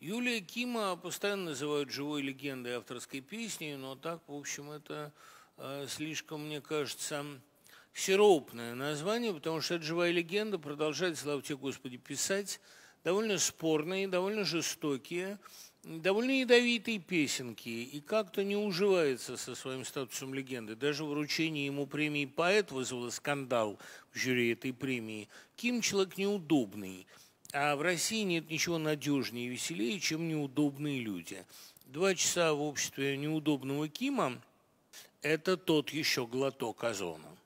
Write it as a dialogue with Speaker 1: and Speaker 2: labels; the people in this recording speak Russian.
Speaker 1: Юлия Кима постоянно называют живой легендой авторской песни, но так, в общем, это э, слишком, мне кажется, сиропное название, потому что эта живая легенда, продолжает, слава тебе, Господи, писать довольно спорные, довольно жестокие, довольно ядовитые песенки и как-то не уживается со своим статусом легенды. Даже вручение ему премии «Поэт» вызвало скандал в жюри этой премии. Ким – человек неудобный – а в России нет ничего надежнее и веселее, чем неудобные люди. Два часа в обществе неудобного Кима – это тот еще глоток озона.